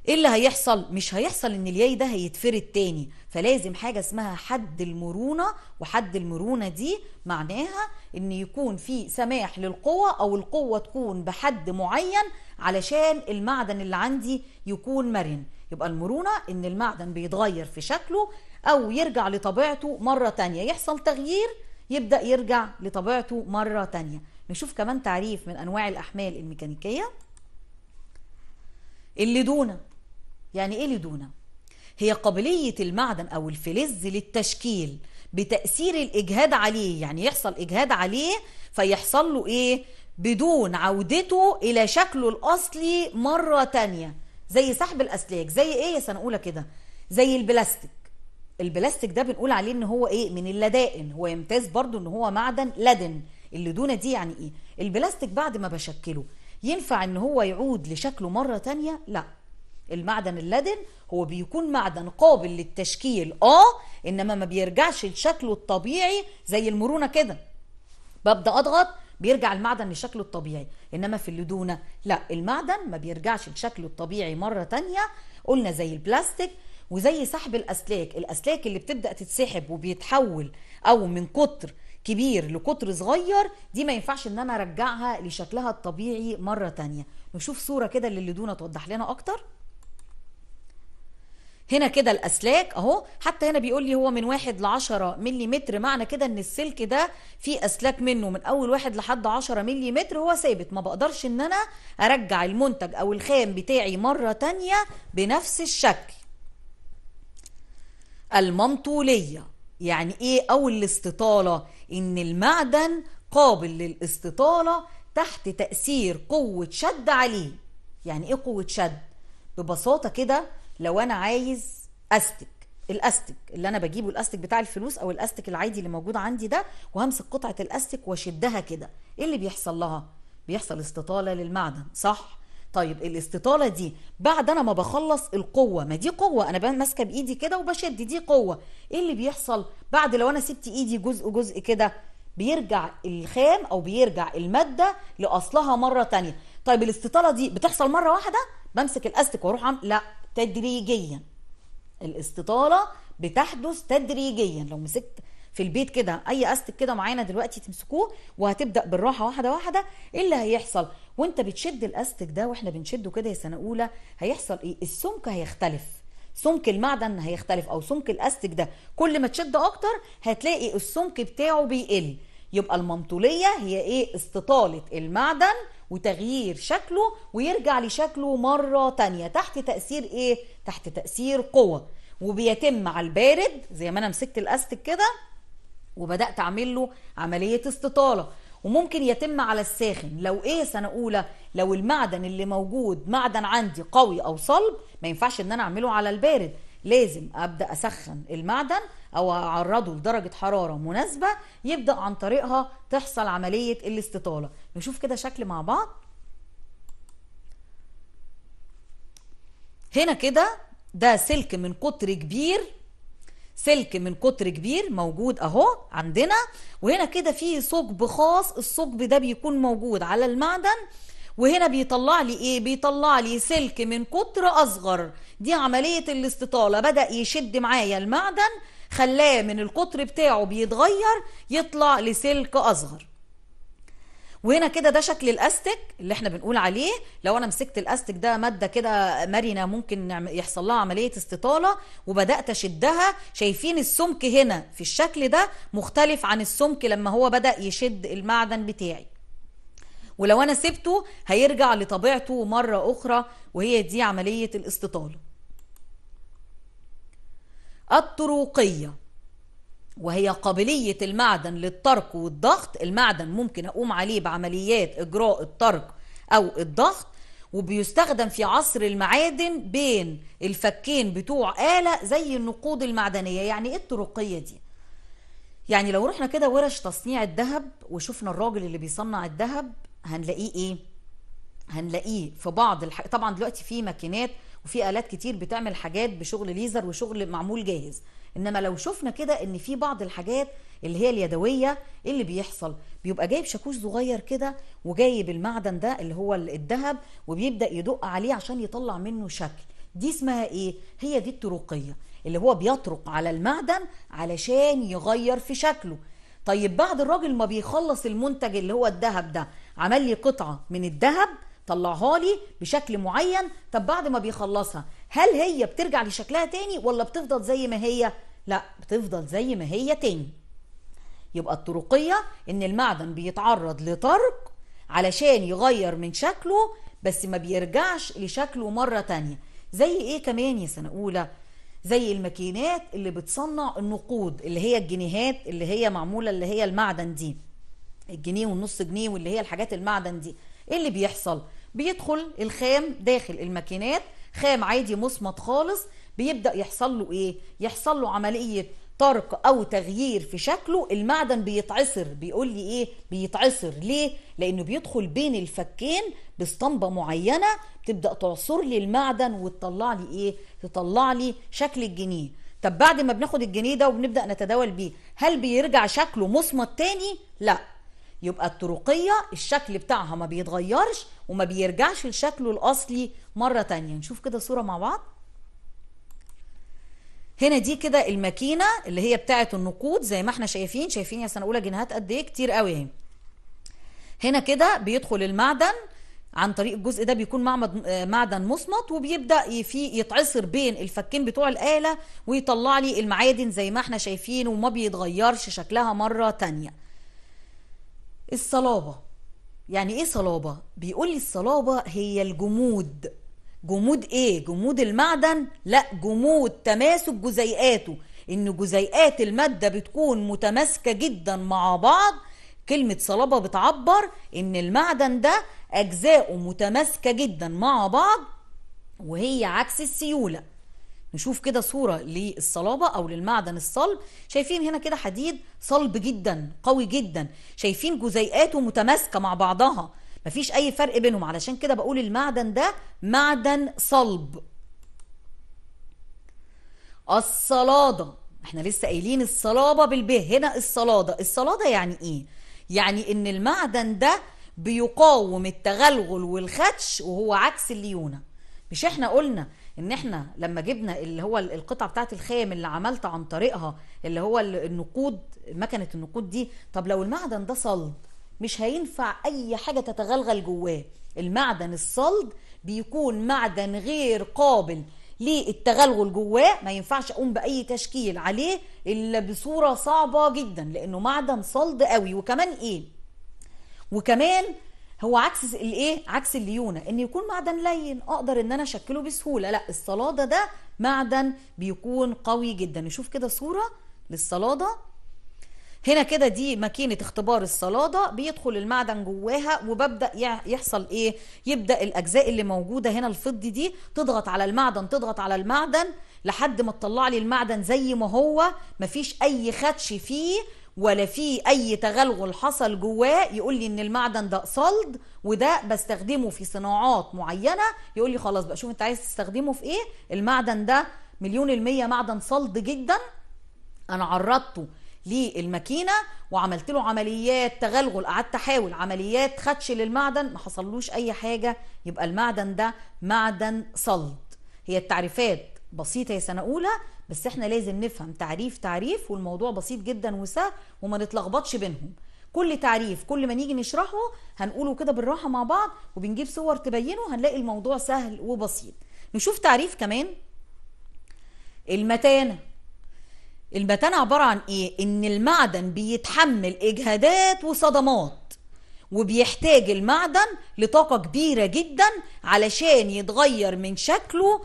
ايه اللي هيحصل مش هيحصل ان الياي ده هيتفرد تاني فلازم حاجه اسمها حد المرونه وحد المرونه دي معناها ان يكون في سماح للقوه او القوه تكون بحد معين علشان المعدن اللي عندي يكون مرن يبقى المرونة ان المعدن بيتغير في شكله او يرجع لطبيعته مرة تانية يحصل تغيير يبدأ يرجع لطبيعته مرة تانية نشوف كمان تعريف من انواع الاحمال الميكانيكية دونة يعني ايه دونة هي قابلية المعدن او الفلز للتشكيل بتأثير الإجهاد عليه يعني يحصل إجهاد عليه فيحصل له إيه بدون عودته الى شكله الاصلي مره تانية زي سحب الاسلاك زي ايه يا سنقوله كده زي البلاستيك البلاستيك ده بنقول عليه ان هو ايه من اللدائن هو يمتاز برضو ان هو معدن لدن اللدونه دي يعني ايه البلاستيك بعد ما بشكله ينفع ان هو يعود لشكله مره تانية لا المعدن اللدن هو بيكون معدن قابل للتشكيل اه انما ما بيرجعش لشكله الطبيعي زي المرونه كده ببدا اضغط بيرجع المعدن لشكله الطبيعي انما في اللدونه لا المعدن ما بيرجعش لشكله الطبيعي مره تانية قلنا زي البلاستيك وزي سحب الاسلاك الاسلاك اللي بتبدا تتسحب وبيتحول او من قطر كبير لقطر صغير دي ما ينفعش ان انا ارجعها لشكلها الطبيعي مره تانية نشوف صوره كده للدونه توضح لنا اكتر هنا كده الاسلاك اهو حتى هنا بيقول لي هو من واحد ل 10 ملم معنى كده ان السلك ده فيه اسلاك منه من اول واحد لحد 10 ملم هو ثابت ما بقدرش ان انا ارجع المنتج او الخام بتاعي مره تانية بنفس الشكل الممطولية يعني ايه او الاستطاله ان المعدن قابل للاستطاله تحت تاثير قوه شد عليه يعني ايه قوه شد ببساطه كده لو انا عايز استك الاستك اللي انا بجيبه الاستك بتاع الفلوس او الاستك العادي اللي موجود عندي ده وهمسك قطعه الاستك واشدها كده ايه اللي بيحصل لها بيحصل استطاله للمعدن صح طيب الاستطاله دي بعد انا ما بخلص القوه ما دي قوه انا ماسكه بايدي كده وبشد دي قوه ايه اللي بيحصل بعد لو انا سبت ايدي جزء جزء كده بيرجع الخام او بيرجع الماده لاصلها مره تانية طيب الاستطاله دي بتحصل مره واحده بمسك الاستك واروح عم لا تدريجيا الاستطالة بتحدث تدريجيا لو مسكت في البيت كده اي استك كده معانا دلوقتي تمسكوه وهتبدا بالراحه واحده واحده ايه اللي هيحصل وانت بتشد الاستك ده واحنا بنشده كده يا سنه اولى هيحصل ايه السمك هيختلف سمك المعدن هيختلف او سمك الاستك ده كل ما تشد اكتر هتلاقي السمك بتاعه بيقل يبقى المنطوليه هي ايه استطاله المعدن وتغيير شكله ويرجع لشكله مرة تانية تحت تأثير ايه؟ تحت تأثير قوة وبيتم مع البارد زي ما انا مسكت الاستك كده وبدأت اعمل له عملية استطالة وممكن يتم على الساخن لو ايه سنه اولى لو المعدن اللي موجود معدن عندي قوي او صلب ما ينفعش ان انا اعمله على البارد لازم ابدا اسخن المعدن او اعرضه لدرجه حراره مناسبه يبدا عن طريقها تحصل عمليه الاستطاله نشوف كده شكل مع بعض هنا كده ده سلك من قطر كبير سلك من قطر كبير موجود اهو عندنا وهنا كده فيه ثقب خاص الثقب ده بيكون موجود على المعدن وهنا بيطلع لي ايه بيطلع لي سلك من قطر اصغر دي عملية الاستطالة بدأ يشد معايا المعدن خلاه من القطر بتاعه بيتغير يطلع لسلك اصغر وهنا كده ده شكل الاستك اللي احنا بنقول عليه لو انا مسكت الاستك ده ماده كده مرنه ممكن نعم- يحصل لها عمليه استطاله وبدات اشدها شايفين السمك هنا في الشكل ده مختلف عن السمك لما هو بدا يشد المعدن بتاعي ولو انا سبته هيرجع لطبيعته مره اخرى وهي دي عمليه الاستطاله الطرقيه وهي قابلية المعدن للطرق والضغط المعدن ممكن أقوم عليه بعمليات إجراء الطرق أو الضغط وبيستخدم في عصر المعادن بين الفكين بتوع آلة زي النقود المعدنية يعني إيه الطرقية دي يعني لو رحنا كده ورش تصنيع الذهب وشفنا الراجل اللي بيصنع الذهب هنلاقيه ايه هنلاقيه في بعض الح... طبعا دلوقتي في ماكينات وفي آلات كتير بتعمل حاجات بشغل ليزر وشغل معمول جاهز انما لو شفنا كده ان في بعض الحاجات اللي هي اليدويه اللي بيحصل بيبقى جايب شاكوش صغير كده وجايب المعدن ده اللي هو الذهب وبيبدا يدق عليه عشان يطلع منه شكل دي اسمها ايه هي دي الطرقيه اللي هو بيطرق على المعدن علشان يغير في شكله طيب بعد الراجل ما بيخلص المنتج اللي هو الذهب ده عمل لي قطعه من الذهب طلعها لي بشكل معين طب بعد ما بيخلصها هل هي بترجع لشكلها تاني ولا بتفضل زي ما هي لا بتفضل زي ما هي تاني يبقى الطرقية ان المعدن بيتعرض لطرق علشان يغير من شكله بس ما بيرجعش لشكله مرة تانية زي ايه كمان يا سنة اولى زي الماكينات اللي بتصنع النقود اللي هي الجنيهات اللي هي معمولة اللي هي المعدن دي الجنيه والنص جنيه واللي هي الحاجات المعدن دي ايه اللي بيحصل بيدخل الخام داخل الماكينات خام عادي مصمت خالص بيبدا يحصل له ايه يحصل له عمليه طرق او تغيير في شكله المعدن بيتعصر بيقول لي ايه بيتعصر ليه لانه بيدخل بين الفكين باسطمبه معينه بتبدا تعصر لي المعدن وتطلع لي ايه تطلع لي شكل الجنيه طب بعد ما بناخد الجنيه ده وبنبدا نتداول بيه هل بيرجع شكله مصمت تاني لا يبقى الطرقية الشكل بتاعها ما بيتغيرش وما بيرجعش لشكله الأصلي مرة تانية نشوف كده صورة مع بعض هنا دي كده الماكينة اللي هي بتاعة النقود زي ما احنا شايفين شايفين يا سنة أولى جنيهات قد إيه كتير قوي اهي هنا كده بيدخل المعدن عن طريق الجزء ده بيكون معمد معدن مصمت وبيبدا فيه يتعصر بين الفكين بتوع الاله ويطلع لي المعادن زي ما احنا شايفين وما بيتغيرش شكلها مره تانيه الصلابة يعني ايه صلابة؟ بيقول لي الصلابة هي الجمود جمود ايه؟ جمود المعدن؟ لا جمود تماسك جزيئاته ان جزيئات المادة بتكون متماسكة جدا مع بعض كلمة صلابة بتعبر ان المعدن ده اجزاؤه متماسكة جدا مع بعض وهي عكس السيولة نشوف كده صورة للصلابة أو للمعدن الصلب شايفين هنا كده حديد صلب جدا قوي جدا شايفين جزيئاته متماسكة مع بعضها مفيش أي فرق بينهم علشان كده بقول المعدن ده معدن صلب الصلادة احنا لسه قايلين الصلابة بالبه هنا الصلادة الصلادة يعني ايه؟ يعني ان المعدن ده بيقاوم التغلغل والخدش وهو عكس الليونة مش احنا قلنا ان احنا لما جبنا اللي هو القطعه بتاعه الخام اللي عملت عن طريقها اللي هو النقود مكنه النقود دي طب لو المعدن ده صلد مش هينفع اي حاجه تتغلغل جواه المعدن الصلد بيكون معدن غير قابل للتغلغل جواه ما ينفعش اقوم باي تشكيل عليه الا بصوره صعبه جدا لانه معدن صلد قوي وكمان ايه وكمان هو عكس الايه عكس الليونه ان يكون معدن لين اقدر ان انا اشكله بسهوله لا الصلاده ده معدن بيكون قوي جدا نشوف كده صوره للصلاده هنا كده دي ماكينه اختبار الصلاده بيدخل المعدن جواها وببدا يحصل ايه يبدا الاجزاء اللي موجوده هنا الفضي دي تضغط على المعدن تضغط على المعدن لحد ما تطلع لي المعدن زي ما هو مفيش اي خدش فيه ولا في اي تغلغل حصل جواه يقول لي ان المعدن ده صلد وده بستخدمه في صناعات معينه يقول لي خلاص بقى شوف انت عايز تستخدمه في ايه المعدن ده مليون المية معدن صلد جدا انا عرضته للماكينه وعملت له عمليات تغلغل قعدت احاول عمليات خدش للمعدن ما حصلوش اي حاجه يبقى المعدن ده معدن صلد هي التعريفات بسيطه يا سنه اولى بس احنا لازم نفهم تعريف تعريف والموضوع بسيط جدا وسهل وما نتلخبطش بينهم كل تعريف كل ما نيجي نشرحه هنقوله كده بالراحه مع بعض وبنجيب صور تبينه هنلاقي الموضوع سهل وبسيط نشوف تعريف كمان المتانه المتانه عباره عن ايه ان المعدن بيتحمل اجهادات وصدمات وبيحتاج المعدن لطاقه كبيره جدا علشان يتغير من شكله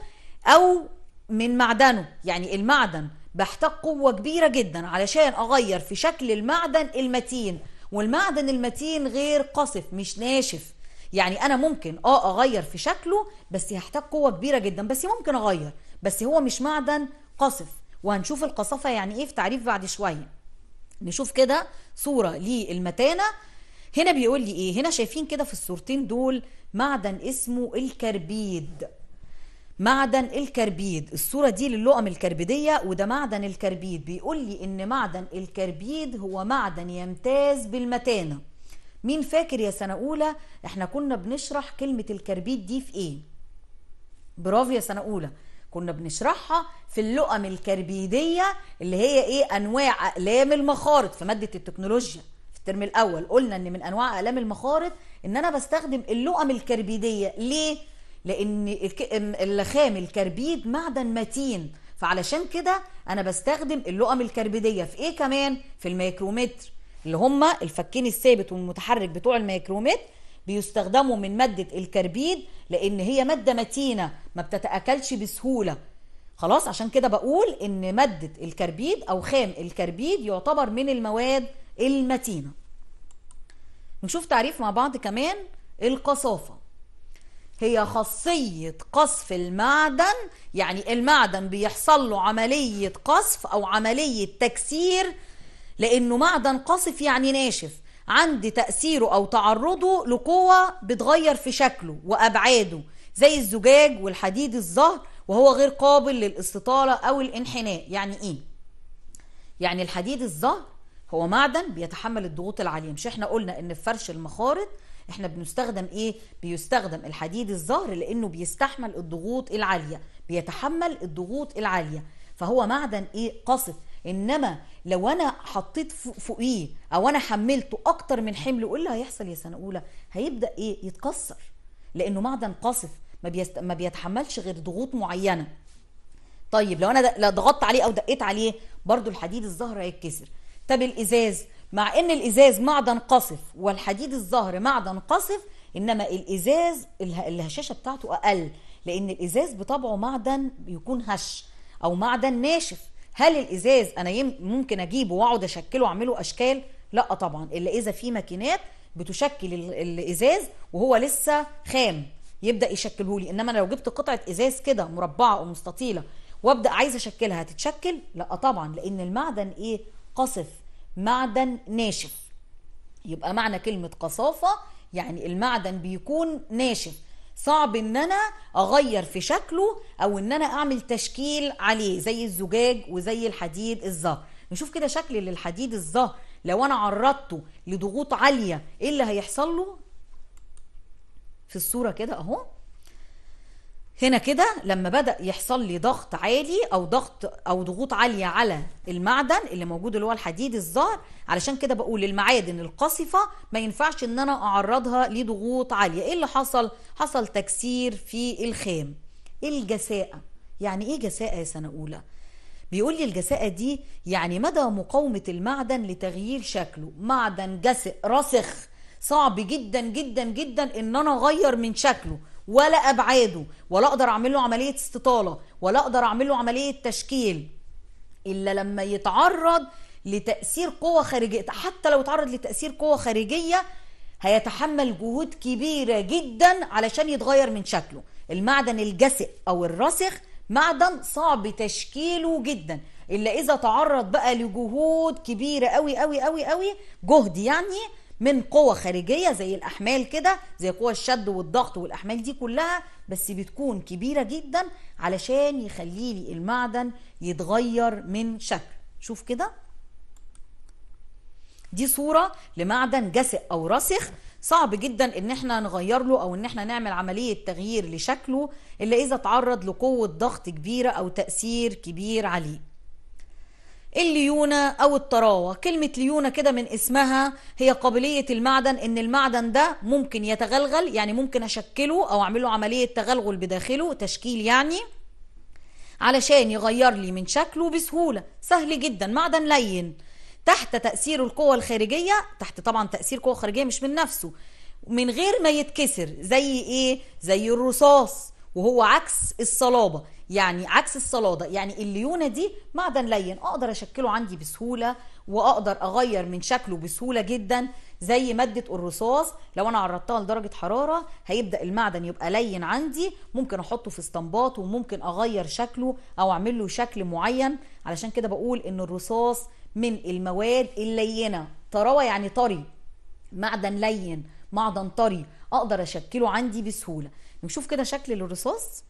او من معدنه يعني المعدن بحتاج قوة كبيرة جدا علشان أغير في شكل المعدن المتين والمعدن المتين غير قصف مش ناشف يعني أنا ممكن أه أغير في شكله بس هحتاج قوة كبيرة جدا بس ممكن أغير بس هو مش معدن قصف وهنشوف القصافة يعني إيه في تعريف بعد شوية نشوف كده صورة للمتانة هنا بيقول لي إيه هنا شايفين كده في الصورتين دول معدن اسمه الكربيد معدن الكربيد الصورة دي للقم الكربيدية وده معدن الكربيد بيقول لي إن معدن الكربيد هو معدن يمتاز بالمتانة مين فاكر يا سنة أولى إحنا كنا بنشرح كلمة الكربيد دي في إيه برافو يا سنة أولى كنا بنشرحها في اللقم الكربيدية اللي هي إيه أنواع أقلام المخارط في مادة التكنولوجيا في الترم الأول قلنا إن من أنواع أقلام المخارط إن أنا بستخدم اللقم الكربيدية ليه لان اللخام الكربيد معدن متين فعلشان كده انا بستخدم اللقم الكربيديه في ايه كمان في الميكرومتر اللي هما الفكين الثابت والمتحرك بتوع الميكرومتر بيستخدموا من مادة الكربيد لأن هي مادة متينة ما بتتأكلش بسهولة خلاص عشان كده بقول إن مادة الكربيد أو خام الكربيد يعتبر من المواد المتينة نشوف تعريف مع بعض كمان القصافة هي خاصية قصف المعدن يعني المعدن بيحصل له عملية قصف أو عملية تكسير لأنه معدن قصف يعني ناشف عند تأثيره أو تعرضه لقوة بتغير في شكله وأبعاده زي الزجاج والحديد الظهر وهو غير قابل للاستطالة أو الانحناء يعني إيه؟ يعني الحديد الظهر هو معدن بيتحمل الضغوط العالية مش احنا قلنا ان في فرش المخارط احنا بنستخدم ايه بيستخدم الحديد الزهر لانه بيستحمل الضغوط العاليه بيتحمل الضغوط العاليه فهو معدن ايه قاصف انما لو انا حطيت فوقيه او انا حملته اكتر من حمله ايه اللي هيحصل يا سنه اولى هيبدا ايه يتكسر لانه معدن قاصف ما, بيست... ما بيتحملش غير ضغوط معينه طيب لو انا ضغطت عليه او دقيت عليه برضو الحديد الزهر هيتكسر طب الازاز مع ان الازاز معدن قصف والحديد الظهر معدن قصف انما الازاز الهشاشه بتاعته اقل لان الازاز بطبعه معدن بيكون هش او معدن ناشف هل الازاز انا ممكن اجيبه واقعد اشكله واعمله اشكال لا طبعا الا اذا في ماكينات بتشكل الازاز وهو لسه خام يبدا يشكله لي انما لو جبت قطعه ازاز كده مربعه او مستطيله وابدا عايز اشكلها هتتشكل لا طبعا لان المعدن ايه قصف معدن ناشف يبقى معنى كلمة قصافة يعني المعدن بيكون ناشف صعب ان انا اغير في شكله او ان انا اعمل تشكيل عليه زي الزجاج وزي الحديد الظهر نشوف كده شكل للحديد الظهر لو انا عرضته لضغوط عالية ايه اللي هيحصل له في الصورة كده اهو هنا كده لما بدا يحصل لي ضغط عالي او ضغط او ضغوط عاليه على المعدن اللي موجود اللي هو الحديد الزهر علشان كده بقول المعادن القصفه ما ينفعش ان انا اعرضها لضغوط عاليه ايه اللي حصل حصل تكسير في الخام الجساءه يعني ايه جساءه يا سنه اولى بيقول لي الجساءة دي يعني مدى مقاومة المعدن لتغيير شكله معدن جسء رسخ صعب جدا جدا جدا ان انا اغير من شكله ولا ابعاده ولا اقدر اعمل له عمليه استطاله ولا اقدر اعمل له عمليه تشكيل الا لما يتعرض لتاثير قوه خارجيه حتى لو اتعرض لتاثير قوه خارجيه هيتحمل جهود كبيره جدا علشان يتغير من شكله المعدن الجسئ او الراسخ معدن صعب تشكيله جدا الا اذا تعرض بقى لجهود كبيره قوي قوي قوي قوي جهد يعني من قوة خارجية زي الأحمال كده زي قوة الشد والضغط والأحمال دي كلها بس بتكون كبيرة جدا علشان يخليلي المعدن يتغير من شكل شوف كده دي صورة لمعدن جسق أو راسخ صعب جدا ان احنا نغير له او ان احنا نعمل عملية تغيير لشكله الا اذا تعرض لقوة ضغط كبيرة او تأثير كبير عليه الليونة أو الطراوة كلمة ليونة كده من اسمها هي قابلية المعدن إن المعدن ده ممكن يتغلغل يعني ممكن أشكله أو أعمله عملية تغلغل بداخله تشكيل يعني علشان يغير لي من شكله بسهولة سهل جدا معدن لين تحت تأثير القوة الخارجية تحت طبعا تأثير قوة خارجية مش من نفسه من غير ما يتكسر زي ايه زي الرصاص وهو عكس الصلابة يعني عكس الصلادة يعني الليونة دي معدن لين أقدر أشكله عندي بسهولة وأقدر أغير من شكله بسهولة جدا زي مادة الرصاص لو أنا عرضتها لدرجة حرارة هيبدأ المعدن يبقى لين عندي ممكن أحطه في اسطمبات وممكن أغير شكله أو أعمل له شكل معين علشان كده بقول إن الرصاص من المواد اللينة طراوة يعني طري معدن لين معدن طري أقدر أشكله عندي بسهولة نشوف كده شكل الرصاص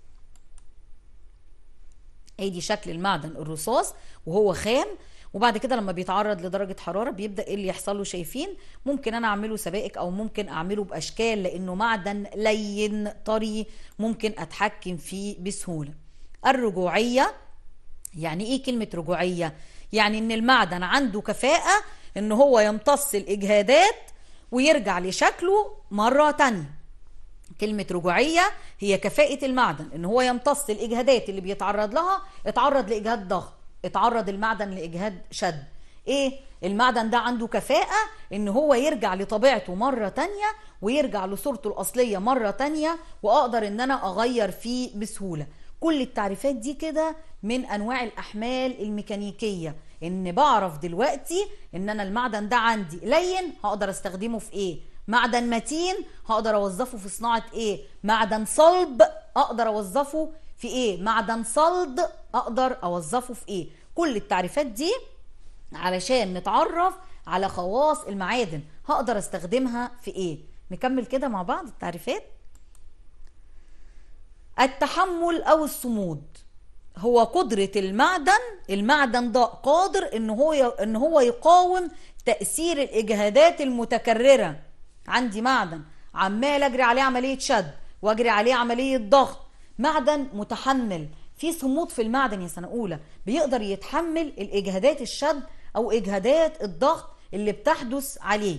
ادي شكل المعدن الرصاص وهو خام وبعد كده لما بيتعرض لدرجه حراره بيبدا ايه اللي يحصل له شايفين ممكن انا اعمله سبائك او ممكن اعمله باشكال لانه معدن لين طري ممكن اتحكم فيه بسهوله الرجوعيه يعني ايه كلمه رجوعيه يعني ان المعدن عنده كفاءه ان هو يمتص الاجهادات ويرجع لشكله مره تانية كلمة رجوعية هي كفاءة المعدن ان هو يمتص الاجهادات اللي بيتعرض لها اتعرض لاجهاد ضغط اتعرض المعدن لاجهاد شد ايه المعدن ده عنده كفاءة ان هو يرجع لطبيعته مرة تانية ويرجع لصورته الاصلية مرة تانية واقدر ان انا اغير فيه بسهولة كل التعريفات دي كده من انواع الاحمال الميكانيكية ان بعرف دلوقتي ان انا المعدن ده عندي لين هقدر استخدمه في ايه معدن متين هقدر اوظفه في صناعه ايه معدن صلب اقدر اوظفه في ايه معدن صلد اقدر اوظفه في ايه كل التعريفات دي علشان نتعرف على خواص المعادن هقدر استخدمها في ايه نكمل كده مع بعض التعريفات التحمل او الصمود هو قدرة المعدن المعدن ده قادر ان هو ان هو يقاوم تأثير الاجهادات المتكررة عندي معدن عمال اجري عليه عمليه شد واجري عليه عمليه ضغط معدن متحمل في صمود في المعدن يا سنه اولى بيقدر يتحمل الاجهادات الشد او اجهادات الضغط اللي بتحدث عليه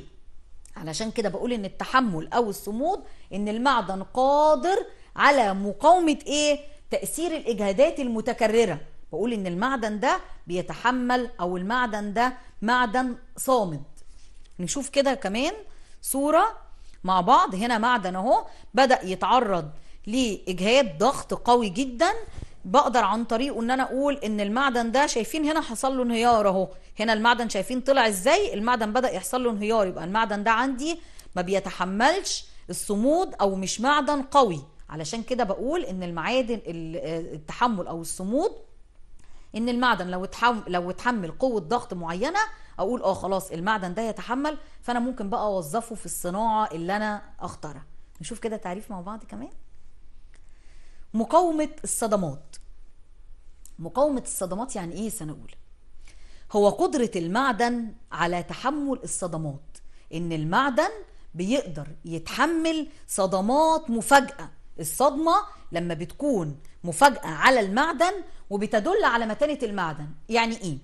علشان كده بقول ان التحمل او الصمود ان المعدن قادر على مقاومه ايه تاثير الاجهادات المتكرره بقول ان المعدن ده بيتحمل او المعدن ده معدن صامد نشوف كده كمان صورة مع بعض هنا معدن اهو بدأ يتعرض لإجهاد ضغط قوي جدا بقدر عن طريقه ان انا اقول ان المعدن ده شايفين هنا حصل له انهيار اهو هنا المعدن شايفين طلع ازاي المعدن بدأ يحصل له انهيار يبقى المعدن ده عندي ما بيتحملش الصمود او مش معدن قوي علشان كده بقول ان المعادن التحمل او الصمود ان المعدن لو لو اتحمل قوه ضغط معينه اقول اه خلاص المعدن ده يتحمل فانا ممكن بقى اوظفه في الصناعه اللي انا اختارها نشوف كده تعريف مع بعض كمان مقاومه الصدمات مقاومه الصدمات يعني ايه سنه اولى هو قدره المعدن على تحمل الصدمات ان المعدن بيقدر يتحمل صدمات مفاجاه الصدمه لما بتكون مفاجاه على المعدن وبتدل على متانه المعدن يعني ايه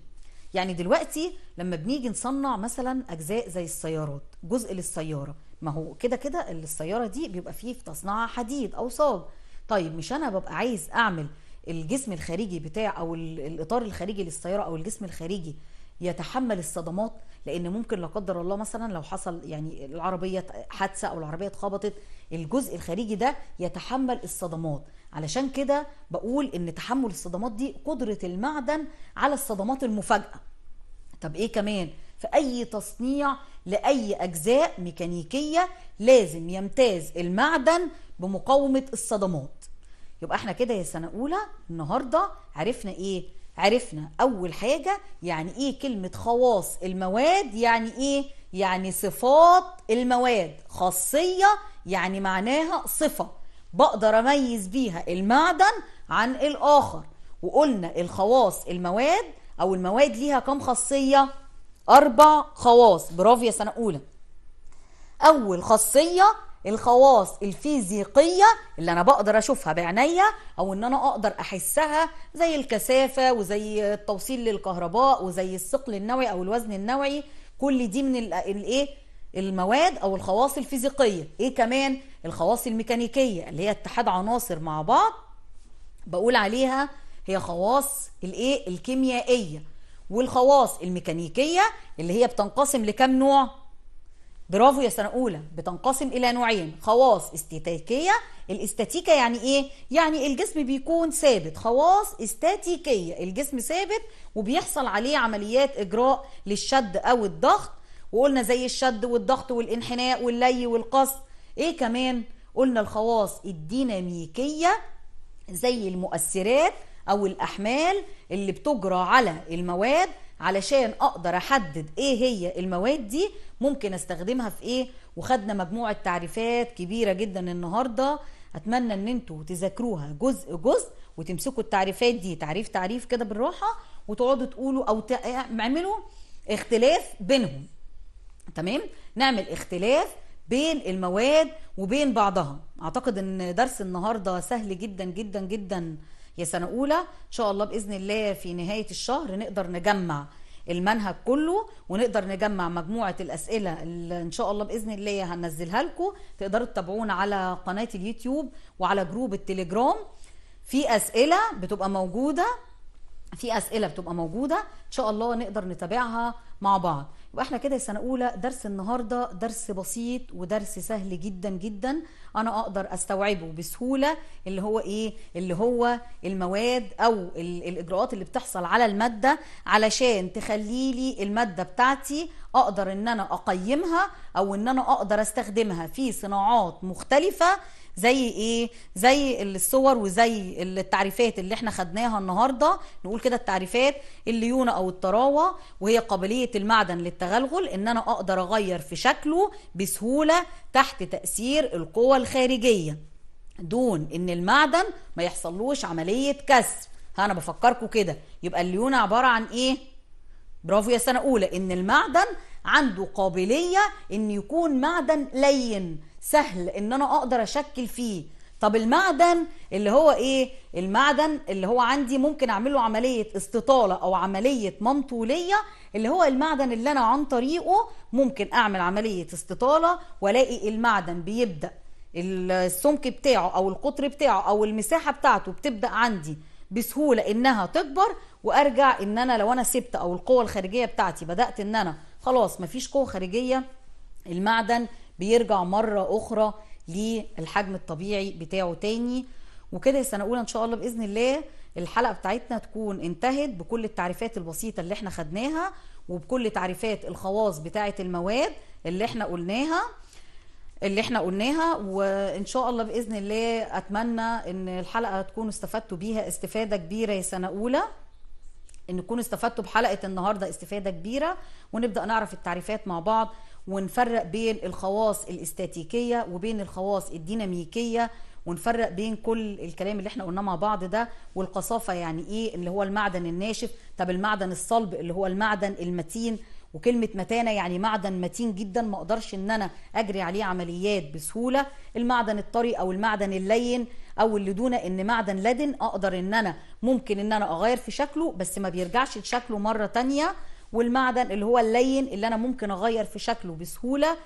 يعني دلوقتي لما بنيجي نصنع مثلا اجزاء زي السيارات جزء للسياره ما هو كده كده السياره دي بيبقى فيه في تصنيعها حديد او صاج طيب مش انا ببقى عايز اعمل الجسم الخارجي بتاع او الاطار الخارجي للسياره او الجسم الخارجي يتحمل الصدمات لان ممكن لا قدر الله مثلا لو حصل يعني العربيه حادثه او العربيه اتخبطت الجزء الخارجي ده يتحمل الصدمات علشان كده بقول ان تحمل الصدمات دي قدرة المعدن على الصدمات المفاجئة طب ايه كمان في اي تصنيع لاي اجزاء ميكانيكية لازم يمتاز المعدن بمقاومة الصدمات يبقى احنا كده يا سنة اولى النهاردة عرفنا ايه عرفنا اول حاجة يعني ايه كلمة خواص المواد يعني ايه يعني صفات المواد خاصية يعني معناها صفة بقدر اميز بيها المعدن عن الاخر وقلنا الخواص المواد او المواد ليها كم خاصيه اربع خواص برافو يا سنه اولى اول خاصيه الخواص الفيزيقية اللي أنا بقدر أشوفها بعينيا أو إن أنا أقدر أحسها زي الكثافة وزي التوصيل للكهرباء وزي الثقل النوعي أو الوزن النوعي كل دي من الإيه المواد أو الخواص الفيزيقية إيه كمان الخواص الميكانيكيه اللي هي اتحاد عناصر مع بعض بقول عليها هي خواص الايه الكيميائيه والخواص الميكانيكيه اللي هي بتنقسم لكم نوع برافو يا سنه اولى بتنقسم الى نوعين خواص استاتيكيه الاستاتيكا يعني ايه يعني الجسم بيكون ثابت خواص استاتيكيه الجسم ثابت وبيحصل عليه عمليات اجراء للشد او الضغط وقلنا زي الشد والضغط والانحناء واللي والقص ايه كمان قلنا الخواص الديناميكية زي المؤثرات او الاحمال اللي بتجرى على المواد علشان اقدر احدد ايه هي المواد دي ممكن استخدمها في ايه وخدنا مجموعة تعريفات كبيرة جدا النهاردة اتمنى ان انتوا تذاكروها جزء جزء وتمسكوا التعريفات دي تعريف تعريف كده بالراحة وتقعدوا تقولوا او تعملوا اختلاف بينهم تمام نعمل اختلاف بين المواد وبين بعضها اعتقد ان درس النهارده سهل جدا جدا جدا يا سنه اولى ان شاء الله باذن الله في نهايه الشهر نقدر نجمع المنهج كله ونقدر نجمع مجموعه الاسئله اللي ان شاء الله باذن الله هننزلها لكم تقدروا تتابعونا على قناه اليوتيوب وعلى جروب التليجرام في اسئله بتبقى موجوده في اسئله بتبقى موجوده ان شاء الله نقدر نتابعها مع بعض واحنا كده سنه اولى درس النهارده درس بسيط ودرس سهل جدا جدا انا اقدر استوعبه بسهوله اللي هو ايه اللي هو المواد او الاجراءات اللي بتحصل على الماده علشان تخلي لي الماده بتاعتي اقدر ان انا اقيمها او ان انا اقدر استخدمها في صناعات مختلفه زي ايه زي الصور وزي التعريفات اللي احنا خدناها النهارده نقول كده التعريفات الليونه او الطراوه وهي قابليه المعدن للتغلغل ان انا اقدر اغير في شكله بسهوله تحت تاثير القوى الخارجية دون ان المعدن ما يحصلوش عملية كسر ها انا بفكركم كده يبقى الليونة عبارة عن ايه برافو يا سنة اولى ان المعدن عنده قابلية ان يكون معدن لين سهل ان انا اقدر اشكل فيه طب المعدن اللي هو ايه المعدن اللي هو عندي ممكن اعمله عملية استطالة او عملية ممطولية اللي هو المعدن اللي انا عن طريقه ممكن اعمل عملية استطالة والاقي المعدن بيبدأ السمك بتاعه او القطر بتاعه او المساحه بتاعته بتبدا عندي بسهوله انها تكبر وارجع ان انا لو انا سبت او القوه الخارجيه بتاعتي بدات ان انا خلاص مفيش قوه خارجيه المعدن بيرجع مره اخرى للحجم الطبيعي بتاعه تاني وكده السنه الاولى ان شاء الله باذن الله الحلقه بتاعتنا تكون انتهت بكل التعريفات البسيطه اللي احنا خدناها وبكل تعريفات الخواص بتاعه المواد اللي احنا قلناها اللي احنا قلناها وان شاء الله باذن الله اتمنى ان الحلقه تكونوا استفدتوا بيها استفاده كبيره يا سنه اولى ان تكونوا استفدتوا بحلقه النهارده استفاده كبيره ونبدا نعرف التعريفات مع بعض ونفرق بين الخواص الاستاتيكيه وبين الخواص الديناميكيه ونفرق بين كل الكلام اللي احنا قلناه مع بعض ده والقصافه يعني ايه اللي هو المعدن الناشف طب المعدن الصلب اللي هو المعدن المتين وكلمه متانه يعني معدن متين جدا ما اقدرش ان انا اجري عليه عمليات بسهوله المعدن الطري او المعدن اللين او اللي دون ان معدن لدن اقدر ان انا ممكن ان انا اغير في شكله بس ما بيرجعش لشكله مره تانية والمعدن اللي هو اللين اللي انا ممكن اغير في شكله بسهوله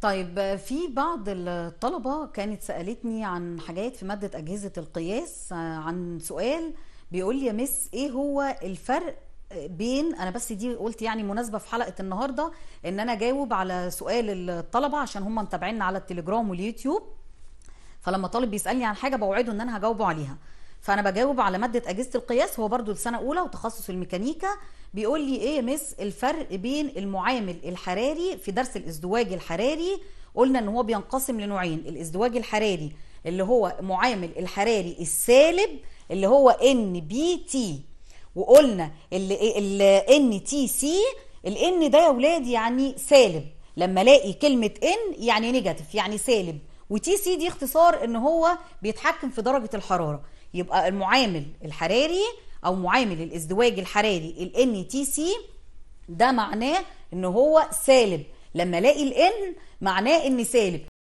طيب في بعض الطلبة كانت سألتني عن حاجات في مادة أجهزة القياس آه، عن سؤال بيقول لي يا مس إيه هو الفرق بين انا بس دي قلت يعني مناسبه في حلقه النهارده ان انا اجاوب على سؤال الطلبه عشان هم متابعيننا على التليجرام واليوتيوب فلما طالب بيسالني عن حاجه بوعده ان انا هجاوبه عليها فانا بجاوب على ماده اجهزه القياس هو برده لسنه اولى وتخصص الميكانيكا بيقول لي ايه يا مس الفرق بين المعامل الحراري في درس الازدواج الحراري قلنا ان هو بينقسم لنوعين الازدواج الحراري اللي هو معامل الحراري السالب اللي هو ان بي تي وقلنا ان تي سي الان ده يا ولاد يعني سالب لما الاقي كلمه ان يعني نيجاتيف يعني سالب وتي سي دي اختصار ان هو بيتحكم في درجه الحراره يبقى المعامل الحراري او معامل الازدواج الحراري ان تي سي ده معناه ان هو سالب لما الاقي الان معناه ان سالب